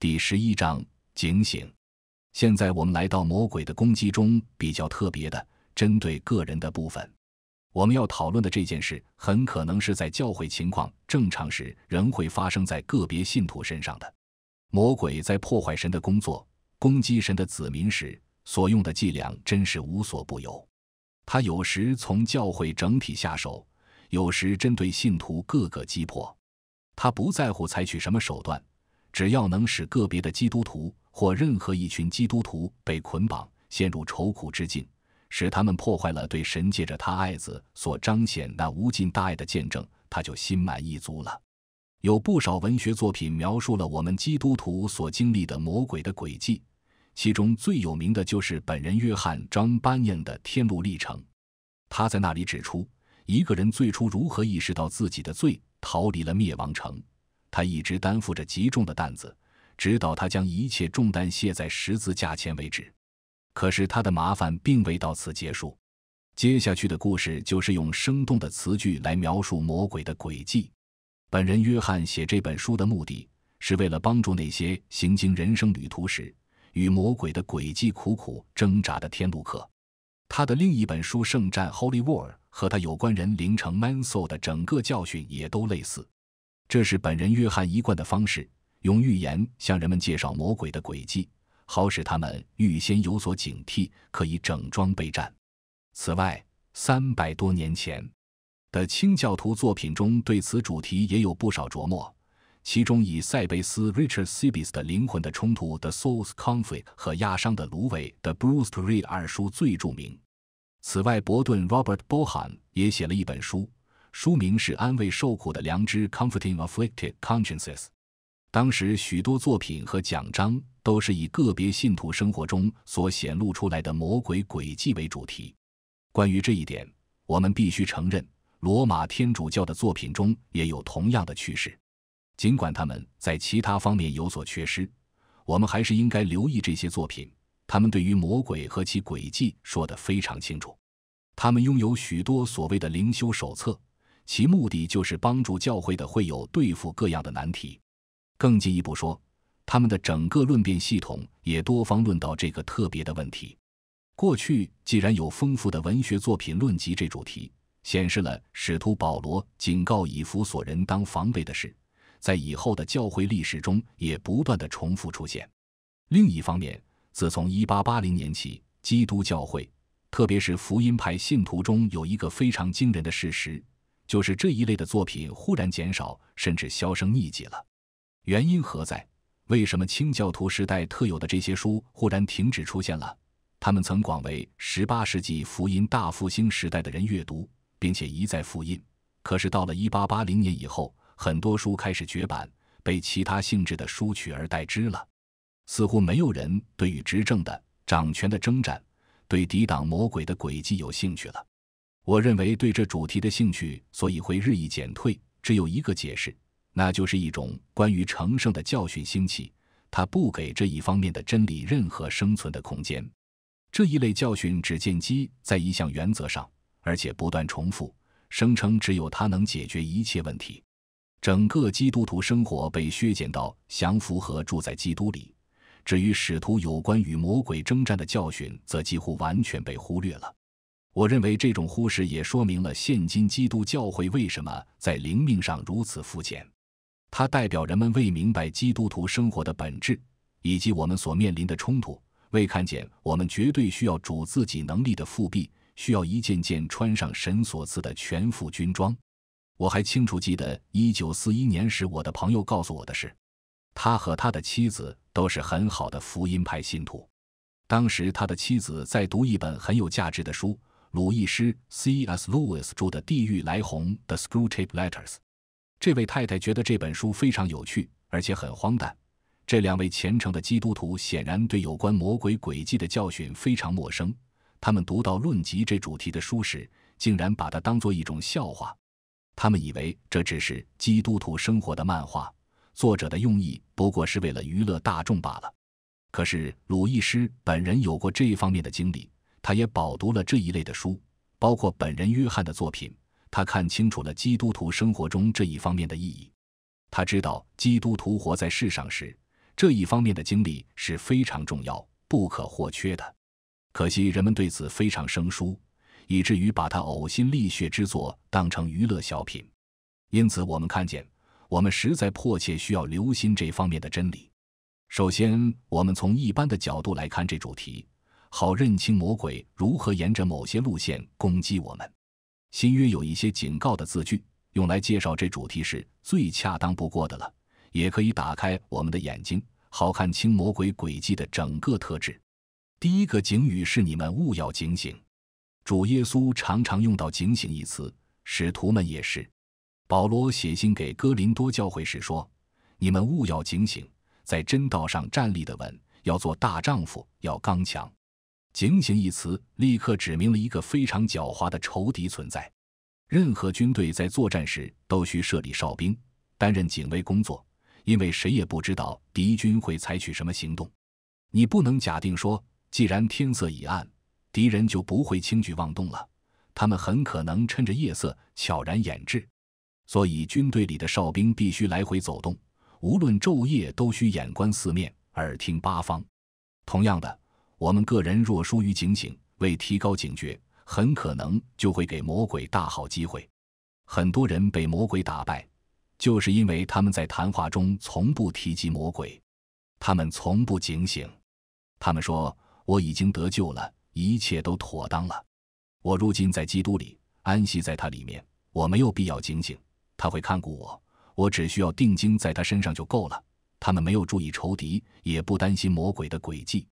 第十一章警醒。现在我们来到魔鬼的攻击中比较特别的，针对个人的部分。我们要讨论的这件事，很可能是在教会情况正常时仍会发生在个别信徒身上的。魔鬼在破坏神的工作、攻击神的子民时，所用的伎俩真是无所不有。他有时从教会整体下手，有时针对信徒各个击破。他不在乎采取什么手段。只要能使个别的基督徒或任何一群基督徒被捆绑、陷入愁苦之境，使他们破坏了对神借着他爱子所彰显那无尽大爱的见证，他就心满意足了。有不少文学作品描述了我们基督徒所经历的魔鬼的轨迹，其中最有名的就是本人约翰·张班恩的《天路历程》，他在那里指出一个人最初如何意识到自己的罪，逃离了灭亡城。他一直担负着极重的担子，直到他将一切重担卸在十字架前为止。可是他的麻烦并未到此结束。接下去的故事就是用生动的词句来描述魔鬼的诡计。本人约翰写这本书的目的，是为了帮助那些行经人生旅途时，与魔鬼的诡计苦苦挣扎的天路客。他的另一本书《圣战 Holy War》和他有关人灵城 Mansoul 的整个教训也都类似。这是本人约翰一贯的方式，用预言向人们介绍魔鬼的诡计，好使他们预先有所警惕，可以整装备战。此外，三百多年前的清教徒作品中对此主题也有不少琢磨，其中以塞贝斯 （Richard s e b i s 的《灵魂的冲突》（The Soul's Conflict） 和压伤的《芦苇》（The b r u i s e d Reed） 二书最著名。此外，伯顿 （Robert Bohan） 也写了一本书。书名是安慰受苦的良知 （Comforting Afflicted Consciences）。当时许多作品和奖章都是以个别信徒生活中所显露出来的魔鬼诡计为主题。关于这一点，我们必须承认，罗马天主教的作品中也有同样的趋势。尽管他们在其他方面有所缺失，我们还是应该留意这些作品，他们对于魔鬼和其诡计说得非常清楚。他们拥有许多所谓的灵修手册。其目的就是帮助教会的会友对付各样的难题。更进一步说，他们的整个论辩系统也多方论到这个特别的问题。过去既然有丰富的文学作品论及这主题，显示了使徒保罗警告以弗所人当防备的事，在以后的教会历史中也不断的重复出现。另一方面，自从一八八零年起，基督教会，特别是福音派信徒中有一个非常惊人的事实。就是这一类的作品忽然减少，甚至销声匿迹了。原因何在？为什么清教徒时代特有的这些书忽然停止出现了？他们曾广为十八世纪福音大复兴时代的人阅读，并且一再复印。可是到了一八八零年以后，很多书开始绝版，被其他性质的书取而代之了。似乎没有人对于执政的、掌权的征战，对抵挡魔鬼的诡计有兴趣了。我认为对这主题的兴趣，所以会日益减退，只有一个解释，那就是一种关于成圣的教训兴起，它不给这一方面的真理任何生存的空间。这一类教训只见机在一项原则上，而且不断重复，声称只有它能解决一切问题。整个基督徒生活被削减到降服和住在基督里，至于使徒有关与魔鬼征战的教训，则几乎完全被忽略了。我认为这种忽视也说明了现今基督教会为什么在灵命上如此肤浅。它代表人们未明白基督徒生活的本质，以及我们所面临的冲突，未看见我们绝对需要主自己能力的复辟，需要一件件穿上神所赐的全副军装。我还清楚记得，一九四一年时，我的朋友告诉我的是，他和他的妻子都是很好的福音派信徒。当时他的妻子在读一本很有价值的书。鲁易师 c S. Lewis） 著的《地狱来鸿》（The Screwtape Letters），这位太太觉得这本书非常有趣，而且很荒诞。这两位虔诚的基督徒显然对有关魔鬼诡计的教训非常陌生。他们读到论及这主题的书时，竟然把它当作一种笑话。他们以为这只是基督徒生活的漫画，作者的用意不过是为了娱乐大众罢了。可是鲁易师本人有过这一方面的经历。他也饱读了这一类的书，包括本人约翰的作品。他看清楚了基督徒生活中这一方面的意义。他知道基督徒活在世上时，这一方面的经历是非常重要、不可或缺的。可惜人们对此非常生疏，以至于把他呕心沥血之作当成娱乐小品。因此，我们看见，我们实在迫切需要留心这方面的真理。首先，我们从一般的角度来看这主题。好认清魔鬼如何沿着某些路线攻击我们。新约有一些警告的字句，用来介绍这主题是最恰当不过的了。也可以打开我们的眼睛，好看清魔鬼诡计的整个特质。第一个警语是：你们勿要警醒。主耶稣常常用到“警醒”一词，使徒们也是。保罗写信给哥林多教会时说：“你们勿要警醒，在真道上站立的稳，要做大丈夫，要刚强。”警醒一词立刻指明了一个非常狡猾的仇敌存在。任何军队在作战时都需设立哨兵，担任警卫工作，因为谁也不知道敌军会采取什么行动。你不能假定说，既然天色已暗，敌人就不会轻举妄动了。他们很可能趁着夜色悄然掩至。所以，军队里的哨兵必须来回走动，无论昼夜都需眼观四面，耳听八方。同样的。我们个人若疏于警醒，为提高警觉，很可能就会给魔鬼大好机会。很多人被魔鬼打败，就是因为他们在谈话中从不提及魔鬼，他们从不警醒。他们说：“我已经得救了，一切都妥当了，我如今在基督里安息，在他里面，我没有必要警醒，他会看顾我，我只需要定睛在他身上就够了。”他们没有注意仇敌，也不担心魔鬼的诡计。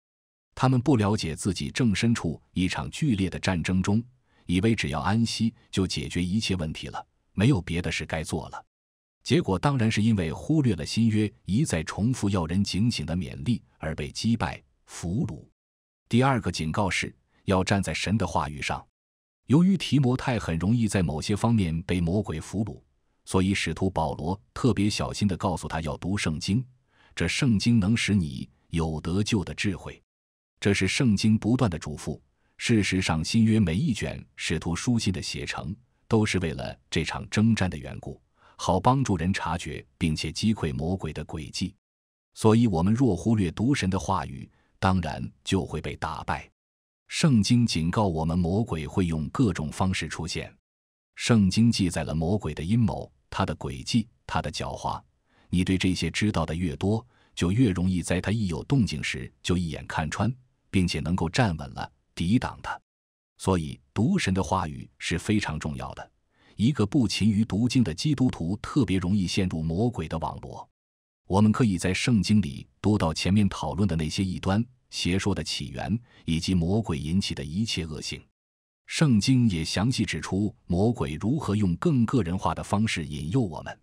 他们不了解自己正身处一场剧烈的战争中，以为只要安息就解决一切问题了，没有别的事该做了。结果当然是因为忽略了新约一再重复要人警醒的勉励而被击败俘虏。第二个警告是要站在神的话语上。由于提摩太很容易在某些方面被魔鬼俘虏，所以使徒保罗特别小心地告诉他要读圣经，这圣经能使你有得救的智慧。这是圣经不断的嘱咐。事实上，新约每一卷使徒书信的写成，都是为了这场征战的缘故，好帮助人察觉并且击溃魔鬼的诡计。所以，我们若忽略毒神的话语，当然就会被打败。圣经警告我们，魔鬼会用各种方式出现。圣经记载了魔鬼的阴谋、他的诡计、他的狡猾。你对这些知道的越多，就越容易在他一有动静时就一眼看穿。并且能够站稳了抵挡它。所以读神的话语是非常重要的。一个不勤于读经的基督徒特别容易陷入魔鬼的网络。我们可以在圣经里读到前面讨论的那些异端邪说的起源，以及魔鬼引起的一切恶性。圣经也详细指出魔鬼如何用更个人化的方式引诱我们。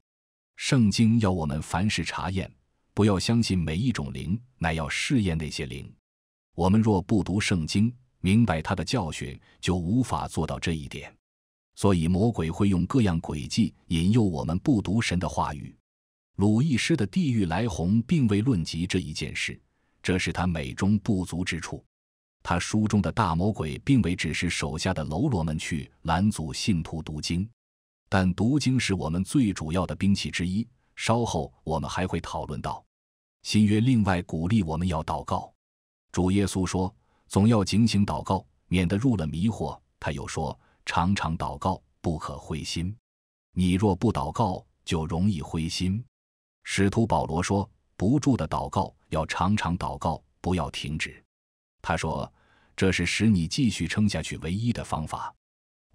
圣经要我们凡事查验，不要相信每一种灵，乃要试验那些灵。我们若不读圣经，明白他的教训，就无法做到这一点。所以，魔鬼会用各样诡计引诱我们不读神的话语。鲁易师的《地狱来鸿》并未论及这一件事，这是他美中不足之处。他书中的大魔鬼并未只是手下的喽啰们去拦阻信徒读经，但读经是我们最主要的兵器之一。稍后我们还会讨论到。新约另外鼓励我们要祷告。主耶稣说：“总要警醒祷告，免得入了迷惑。”他又说：“常常祷告，不可灰心。你若不祷告，就容易灰心。”使徒保罗说：“不住的祷告，要常常祷告，不要停止。”他说：“这是使你继续撑下去唯一的方法。”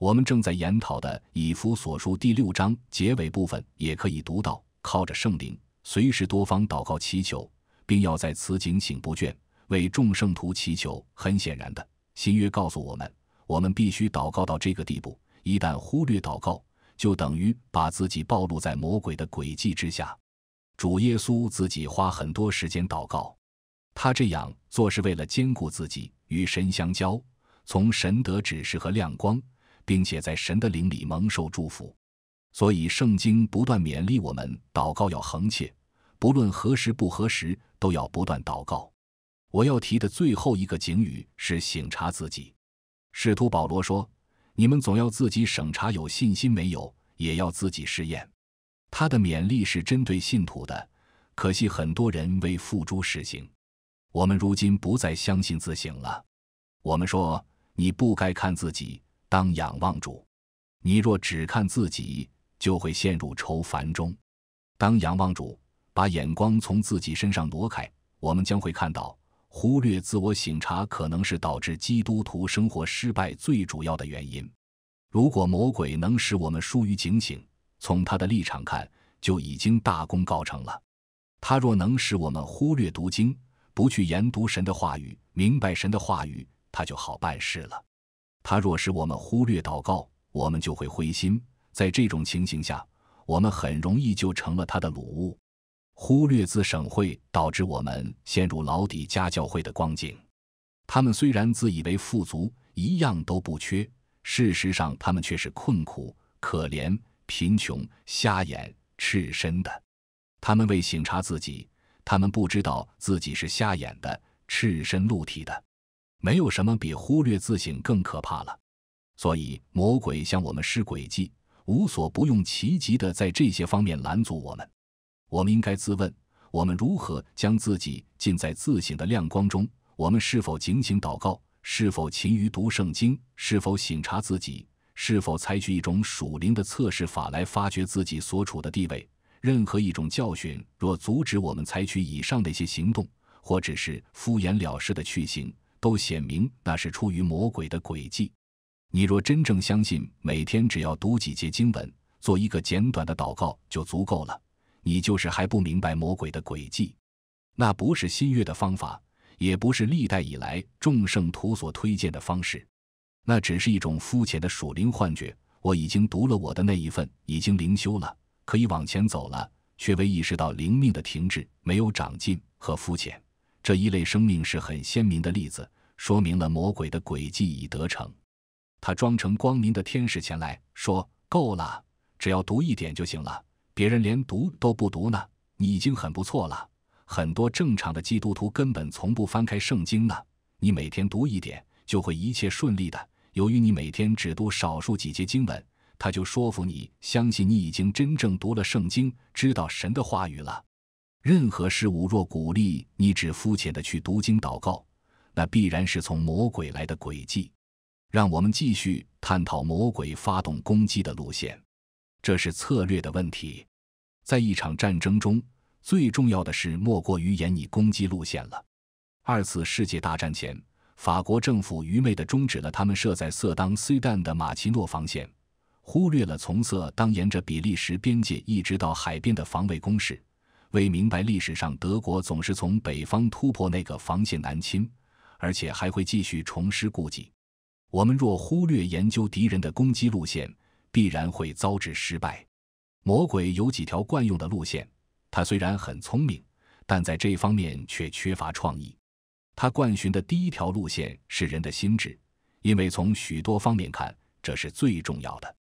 我们正在研讨的以弗所书第六章结尾部分也可以读到：靠着圣灵，随时多方祷告祈求，并要在此警醒不倦。为众圣徒祈求，很显然的新约告诉我们，我们必须祷告到这个地步。一旦忽略祷告，就等于把自己暴露在魔鬼的诡计之下。主耶稣自己花很多时间祷告，他这样做是为了兼顾自己，与神相交，从神得指示和亮光，并且在神的灵里蒙受祝福。所以，圣经不断勉励我们祷告要恒切，不论何时不何时，都要不断祷告。我要提的最后一个警语是：省察自己。使徒保罗说：“你们总要自己省察，有信心没有？也要自己试验。”他的勉励是针对信徒的，可惜很多人为付诸实行。我们如今不再相信自省了。我们说：“你不该看自己，当仰望主。你若只看自己，就会陷入愁烦中。当仰望主，把眼光从自己身上挪开，我们将会看到。”忽略自我省察，可能是导致基督徒生活失败最主要的原因。如果魔鬼能使我们疏于警醒，从他的立场看，就已经大功告成了。他若能使我们忽略读经，不去研读神的话语，明白神的话语，他就好办事了。他若使我们忽略祷告，我们就会灰心，在这种情形下，我们很容易就成了他的鲁物。忽略自省会导致我们陷入牢底家教会的光景。他们虽然自以为富足，一样都不缺，事实上他们却是困苦、可怜、贫穷、瞎眼、赤身的。他们为省察自己，他们不知道自己是瞎眼的、赤身露体的。没有什么比忽略自省更可怕了。所以魔鬼向我们施诡计，无所不用其极的在这些方面拦阻我们。我们应该自问：我们如何将自己浸在自省的亮光中？我们是否警醒祷告？是否勤于读圣经？是否醒察自己？是否采取一种属灵的测试法来发掘自己所处的地位？任何一种教训，若阻止我们采取以上的一些行动，或只是敷衍了事的去行，都显明那是出于魔鬼的诡计。你若真正相信，每天只要读几节经文，做一个简短的祷告就足够了。你就是还不明白魔鬼的诡计，那不是新月的方法，也不是历代以来众圣徒所推荐的方式，那只是一种肤浅的属灵幻觉。我已经读了我的那一份，已经灵修了，可以往前走了，却未意识到灵命的停滞、没有长进和肤浅。这一类生命是很鲜明的例子，说明了魔鬼的诡计已得逞。他装成光明的天使前来说：“够了，只要读一点就行了。”别人连读都不读呢，你已经很不错了。很多正常的基督徒根本从不翻开圣经呢。你每天读一点，就会一切顺利的。由于你每天只读少数几节经文，他就说服你相信你已经真正读了圣经，知道神的话语了。任何事物若鼓励你只肤浅的去读经祷告，那必然是从魔鬼来的诡计。让我们继续探讨魔鬼发动攻击的路线。这是策略的问题，在一场战争中，最重要的是莫过于演你攻击路线了。二次世界大战前，法国政府愚昧地终止了他们设在色当斯 t 的马奇诺防线，忽略了从色当沿着比利时边界一直到海边的防卫工事。为明白历史上德国总是从北方突破那个防线南侵，而且还会继续重施故技。我们若忽略研究敌人的攻击路线。必然会遭致失败。魔鬼有几条惯用的路线，他虽然很聪明，但在这方面却缺乏创意。他惯循的第一条路线是人的心智，因为从许多方面看，这是最重要的。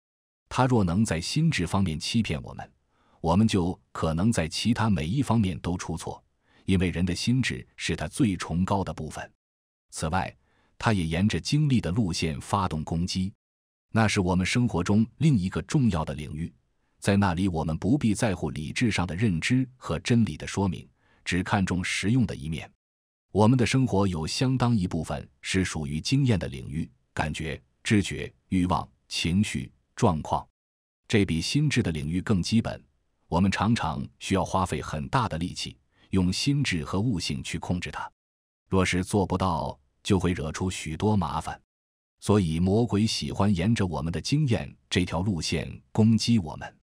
他若能在心智方面欺骗我们，我们就可能在其他每一方面都出错，因为人的心智是他最崇高的部分。此外，他也沿着经历的路线发动攻击。那是我们生活中另一个重要的领域，在那里我们不必在乎理智上的认知和真理的说明，只看重实用的一面。我们的生活有相当一部分是属于经验的领域，感觉、知觉、欲望、情绪、状况，这比心智的领域更基本。我们常常需要花费很大的力气，用心智和悟性去控制它，若是做不到，就会惹出许多麻烦。所以，魔鬼喜欢沿着我们的经验这条路线攻击我们。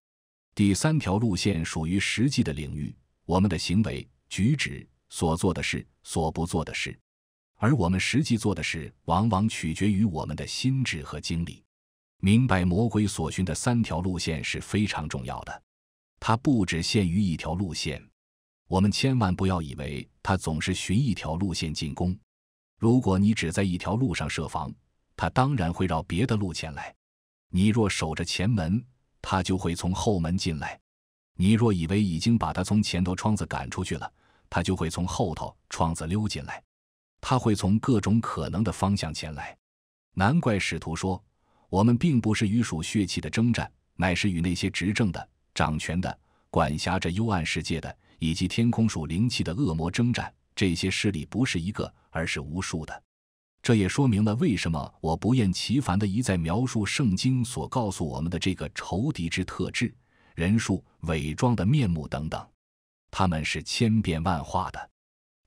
第三条路线属于实际的领域，我们的行为、举止、所做的事、所不做的事，而我们实际做的事往往取决于我们的心智和经历。明白魔鬼所寻的三条路线是非常重要的。它不只限于一条路线，我们千万不要以为他总是寻一条路线进攻。如果你只在一条路上设防，他当然会绕别的路前来，你若守着前门，他就会从后门进来；你若以为已经把他从前头窗子赶出去了，他就会从后头窗子溜进来。他会从各种可能的方向前来。难怪使徒说，我们并不是与属血气的征战，乃是与那些执政的、掌权的、管辖着幽暗世界的，以及天空属灵气的恶魔征战。这些势力不是一个，而是无数的。这也说明了为什么我不厌其烦的一再描述圣经所告诉我们的这个仇敌之特质、人数、伪装的面目等等，他们是千变万化的，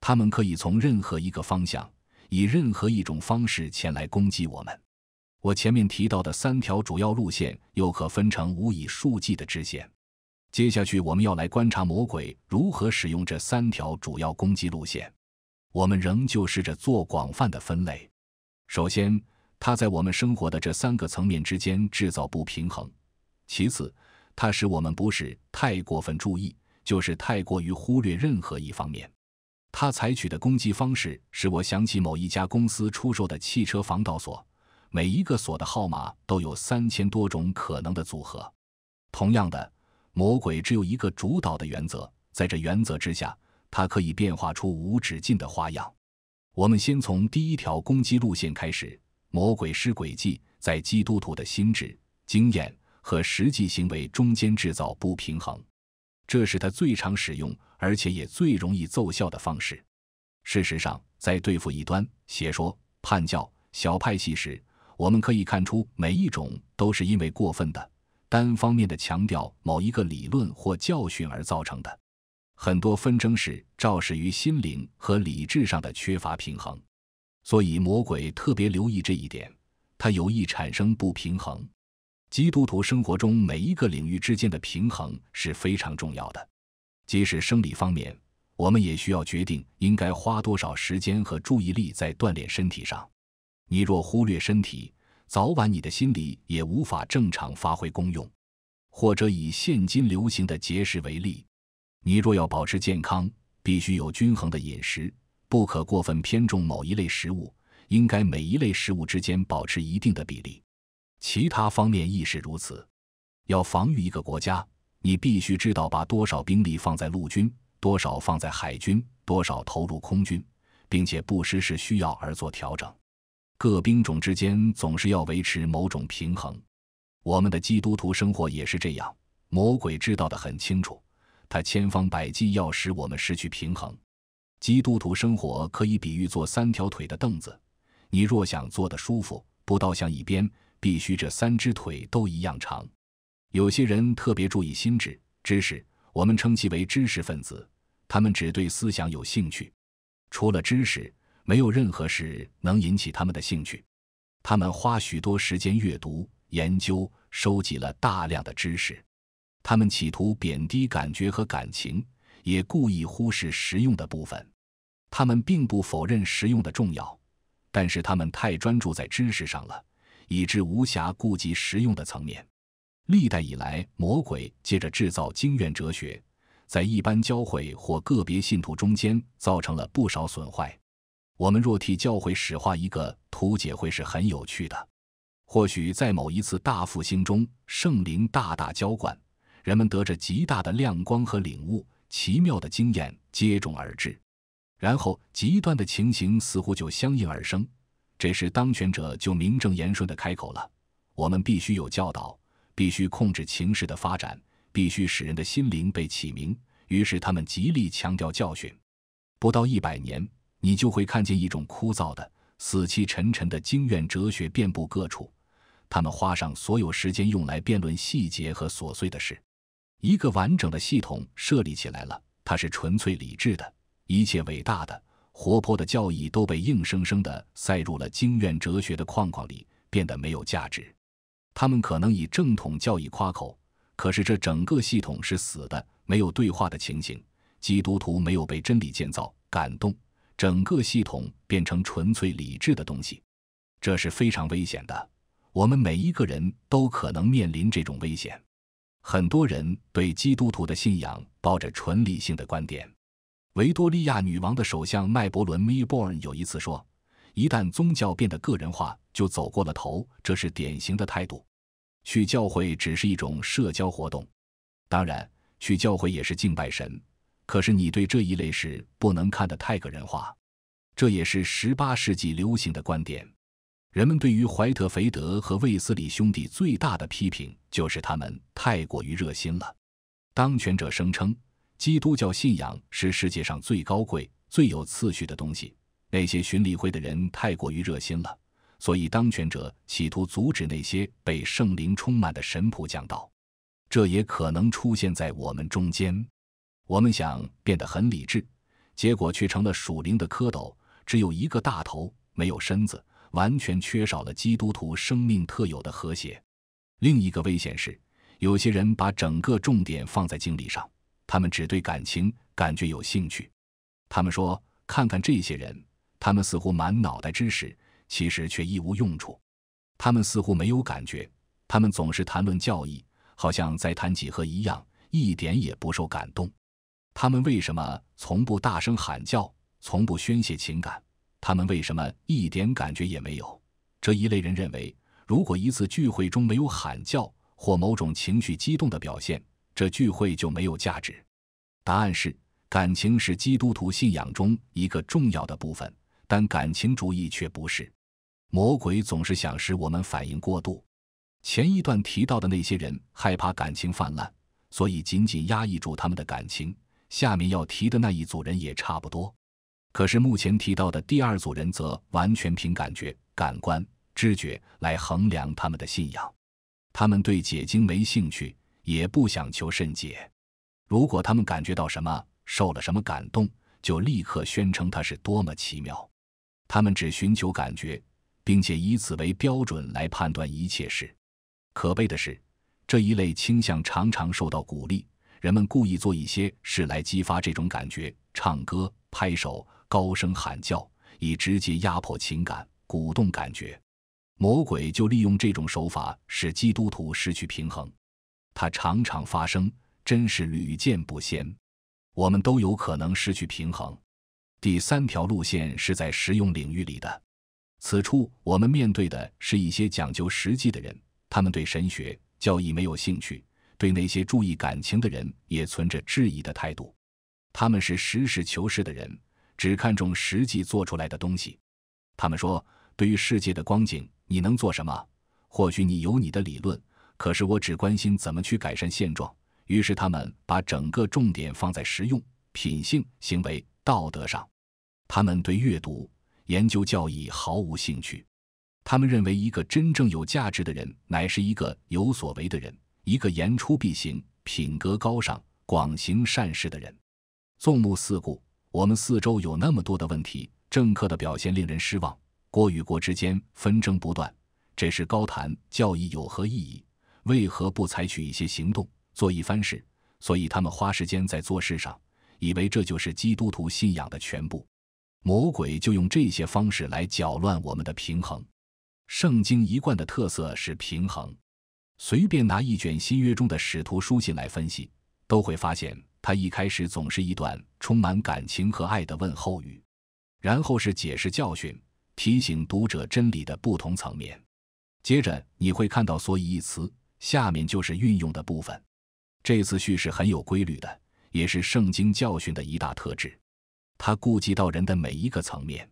他们可以从任何一个方向、以任何一种方式前来攻击我们。我前面提到的三条主要路线又可分成无以数计的支线。接下去，我们要来观察魔鬼如何使用这三条主要攻击路线。我们仍旧试着做广泛的分类。首先，它在我们生活的这三个层面之间制造不平衡；其次，它使我们不是太过分注意，就是太过于忽略任何一方面。它采取的攻击方式使我想起某一家公司出售的汽车防盗锁，每一个锁的号码都有三千多种可能的组合。同样的，魔鬼只有一个主导的原则，在这原则之下。它可以变化出无止境的花样。我们先从第一条攻击路线开始：魔鬼师诡计，在基督徒的心智、经验和实际行为中间制造不平衡。这是他最常使用，而且也最容易奏效的方式。事实上，在对付异端、邪说、叛教、小派系时，我们可以看出，每一种都是因为过分的、单方面的强调某一个理论或教训而造成的。很多纷争是肇始于心灵和理智上的缺乏平衡，所以魔鬼特别留意这一点，他有意产生不平衡。基督徒生活中每一个领域之间的平衡是非常重要的，即使生理方面，我们也需要决定应该花多少时间和注意力在锻炼身体上。你若忽略身体，早晚你的心理也无法正常发挥功用。或者以现今流行的节食为例。你若要保持健康，必须有均衡的饮食，不可过分偏重某一类食物，应该每一类食物之间保持一定的比例。其他方面亦是如此。要防御一个国家，你必须知道把多少兵力放在陆军，多少放在海军，多少投入空军，并且不失是需要而做调整。各兵种之间总是要维持某种平衡。我们的基督徒生活也是这样。魔鬼知道的很清楚。他千方百计要使我们失去平衡。基督徒生活可以比喻做三条腿的凳子，你若想坐得舒服，不倒向一边，必须这三只腿都一样长。有些人特别注意心智知识，我们称其为知识分子。他们只对思想有兴趣，除了知识，没有任何事能引起他们的兴趣。他们花许多时间阅读、研究，收集了大量的知识。他们企图贬低感觉和感情，也故意忽视实用的部分。他们并不否认实用的重要，但是他们太专注在知识上了，以致无暇顾及实用的层面。历代以来，魔鬼借着制造经验哲学，在一般教会或个别信徒中间造成了不少损坏。我们若替教会史画一个图解，会是很有趣的。或许在某一次大复兴中，圣灵大大浇灌。人们得着极大的亮光和领悟，奇妙的经验接踵而至，然后极端的情形似乎就相应而生。这时，当权者就名正言顺地开口了：“我们必须有教导，必须控制情势的发展，必须使人的心灵被启明。”于是，他们极力强调教训。不到一百年，你就会看见一种枯燥的、死气沉沉的经验哲学遍布各处。他们花上所有时间用来辩论细节和琐碎的事。一个完整的系统设立起来了，它是纯粹理智的，一切伟大的、活泼的教义都被硬生生的塞入了经院哲学的框框里，变得没有价值。他们可能以正统教义夸口，可是这整个系统是死的，没有对话的情形。基督徒没有被真理建造感动，整个系统变成纯粹理智的东西，这是非常危险的。我们每一个人都可能面临这种危险。很多人对基督徒的信仰抱着纯理性的观点。维多利亚女王的首相麦伯伦 m i 尔 b o n 有一次说：“一旦宗教变得个人化，就走过了头。”这是典型的态度。去教会只是一种社交活动，当然，去教会也是敬拜神。可是你对这一类事不能看得太个人化。这也是十八世纪流行的观点。人们对于怀特菲德和卫斯理兄弟最大的批评就是他们太过于热心了。当权者声称，基督教信仰是世界上最高贵、最有次序的东西。那些巡礼会的人太过于热心了，所以当权者企图阻止那些被圣灵充满的神仆讲道。这也可能出现在我们中间。我们想变得很理智，结果却成了属灵的蝌蚪，只有一个大头，没有身子。完全缺少了基督徒生命特有的和谐。另一个危险是，有些人把整个重点放在经历上，他们只对感情感觉有兴趣。他们说：“看看这些人，他们似乎满脑袋知识，其实却一无用处。他们似乎没有感觉，他们总是谈论教义，好像在谈几何一样，一点也不受感动。他们为什么从不大声喊叫，从不宣泄情感？”他们为什么一点感觉也没有？这一类人认为，如果一次聚会中没有喊叫或某种情绪激动的表现，这聚会就没有价值。答案是，感情是基督徒信仰中一个重要的部分，但感情主义却不是。魔鬼总是想使我们反应过度。前一段提到的那些人害怕感情泛滥，所以紧紧压抑住他们的感情。下面要提的那一组人也差不多。可是目前提到的第二组人则完全凭感觉、感官、知觉来衡量他们的信仰，他们对解经没兴趣，也不想求甚解。如果他们感觉到什么，受了什么感动，就立刻宣称它是多么奇妙。他们只寻求感觉，并且以此为标准来判断一切事。可悲的是，这一类倾向常常受到鼓励，人们故意做一些事来激发这种感觉，唱歌、拍手。高声喊叫，以直接压迫情感，鼓动感觉。魔鬼就利用这种手法使基督徒失去平衡。它常常发生，真是屡见不鲜。我们都有可能失去平衡。第三条路线是在实用领域里的。此处我们面对的是一些讲究实际的人，他们对神学教义没有兴趣，对那些注意感情的人也存着质疑的态度。他们是实事求是的人。只看重实际做出来的东西。他们说：“对于世界的光景，你能做什么？或许你有你的理论，可是我只关心怎么去改善现状。”于是他们把整个重点放在实用、品性、行为、道德上。他们对阅读、研究教义毫无兴趣。他们认为，一个真正有价值的人，乃是一个有所为的人，一个言出必行、品格高尚、广行善事的人。纵目四顾。我们四周有那么多的问题，政客的表现令人失望，国与国之间纷争不断。这是高谈教义有何意义？为何不采取一些行动做一番事？所以他们花时间在做事上，以为这就是基督徒信仰的全部。魔鬼就用这些方式来搅乱我们的平衡。圣经一贯的特色是平衡。随便拿一卷新约中的使徒书信来分析，都会发现。它一开始总是一段充满感情和爱的问候语，然后是解释教训、提醒读者真理的不同层面，接着你会看到“所以”一词，下面就是运用的部分。这次叙事很有规律的，也是圣经教训的一大特质。它顾及到人的每一个层面，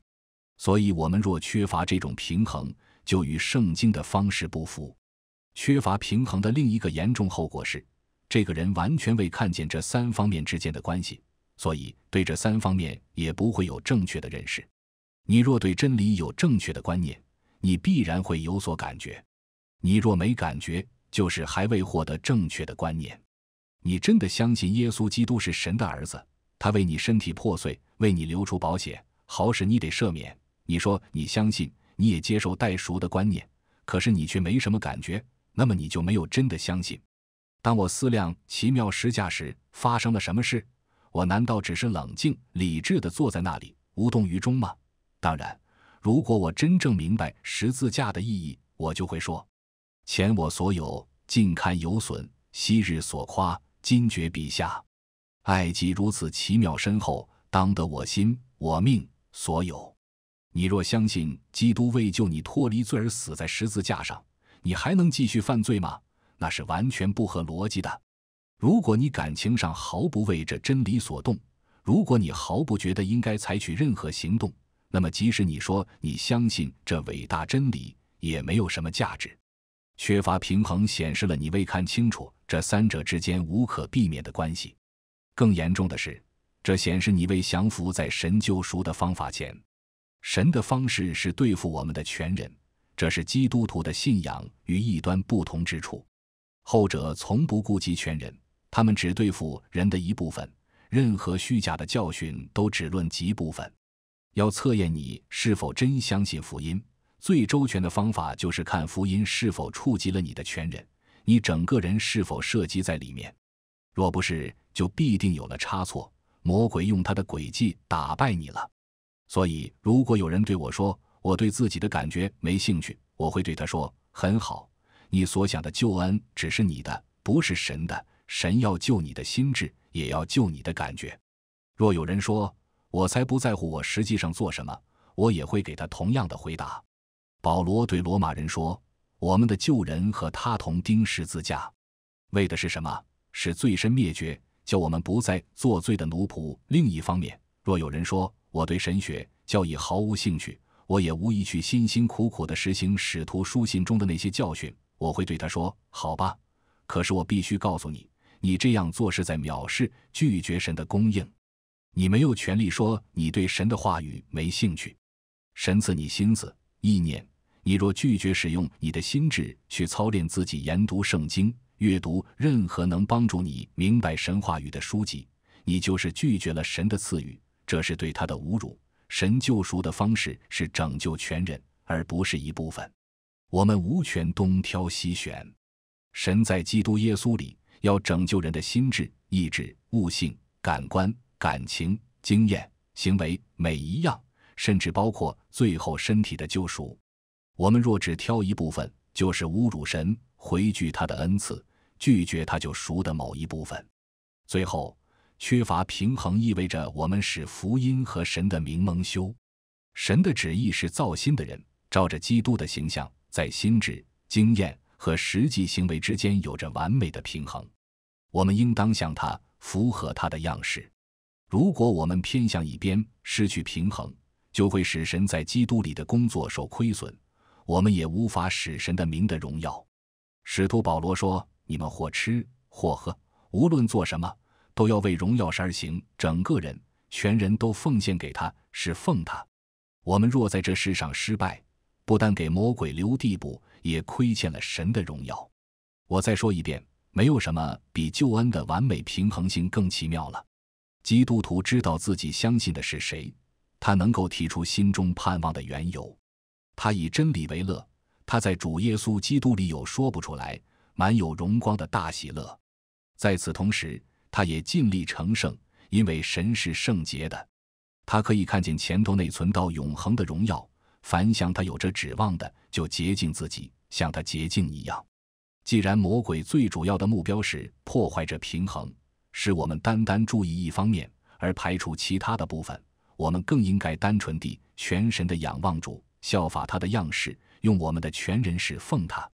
所以我们若缺乏这种平衡，就与圣经的方式不符。缺乏平衡的另一个严重后果是。这个人完全未看见这三方面之间的关系，所以对这三方面也不会有正确的认识。你若对真理有正确的观念，你必然会有所感觉；你若没感觉，就是还未获得正确的观念。你真的相信耶稣基督是神的儿子，他为你身体破碎，为你流出宝血，好使你得赦免。你说你相信，你也接受待赎的观念，可是你却没什么感觉，那么你就没有真的相信。当我思量奇妙石架时，发生了什么事？我难道只是冷静理智地坐在那里，无动于衷吗？当然，如果我真正明白十字架的意义，我就会说：“前我所有尽堪有损，昔日所夸今觉笔下，爱及如此奇妙深厚，当得我心我命所有。”你若相信基督为救你脱离罪而死在十字架上，你还能继续犯罪吗？那是完全不合逻辑的。如果你感情上毫不为这真理所动，如果你毫不觉得应该采取任何行动，那么即使你说你相信这伟大真理，也没有什么价值。缺乏平衡显示了你未看清楚这三者之间无可避免的关系。更严重的是，这显示你未降服在神救赎的方法前。神的方式是对付我们的全人，这是基督徒的信仰与异端不同之处。后者从不顾及全人，他们只对付人的一部分。任何虚假的教训都只论极部分。要测验你是否真相信福音，最周全的方法就是看福音是否触及了你的全人，你整个人是否涉及在里面。若不是，就必定有了差错，魔鬼用他的诡计打败你了。所以，如果有人对我说我对自己的感觉没兴趣，我会对他说：“很好。”你所想的救恩只是你的，不是神的。神要救你的心智，也要救你的感觉。若有人说：“我才不在乎我实际上做什么。”我也会给他同样的回答。保罗对罗马人说：“我们的救人和他同钉十字架，为的是什么？使罪身灭绝，叫我们不再作罪的奴仆。”另一方面，若有人说：“我对神学教义毫无兴趣。”我也无意去辛辛苦苦地实行使徒书信中的那些教训。我会对他说：“好吧，可是我必须告诉你，你这样做是在藐视拒绝神的供应。你没有权利说你对神的话语没兴趣。神赐你心思意念，你若拒绝使用你的心智去操练自己研读圣经、阅读任何能帮助你明白神话语的书籍，你就是拒绝了神的赐予，这是对他的侮辱。神救赎的方式是拯救全人，而不是一部分。”我们无权东挑西选，神在基督耶稣里要拯救人的心智、意志、悟性、感官、感情、经验、行为每一样，甚至包括最后身体的救赎。我们若只挑一部分，就是侮辱神，回拒他的恩赐，拒绝他就赎的某一部分。最后缺乏平衡，意味着我们使福音和神的名蒙羞。神的旨意是造新的人，照着基督的形象。在心智、经验和实际行为之间有着完美的平衡。我们应当向他，符合他的样式。如果我们偏向一边，失去平衡，就会使神在基督里的工作受亏损。我们也无法使神的名的荣耀。使徒保罗说：“你们或吃或喝，无论做什么，都要为荣耀神而行。整个人、全人都奉献给他，是奉他。我们若在这世上失败，”不但给魔鬼留地步，也亏欠了神的荣耀。我再说一遍，没有什么比救恩的完美平衡性更奇妙了。基督徒知道自己相信的是谁，他能够提出心中盼望的缘由。他以真理为乐，他在主耶稣基督里有说不出来满有荣光的大喜乐。在此同时，他也尽力成圣，因为神是圣洁的。他可以看见前头那存到永恒的荣耀。凡向他有着指望的，就洁净自己，像他洁净一样。既然魔鬼最主要的目标是破坏这平衡，使我们单单注意一方面而排除其他的部分，我们更应该单纯地、全神地仰望主，效法他的样式，用我们的全人式奉他。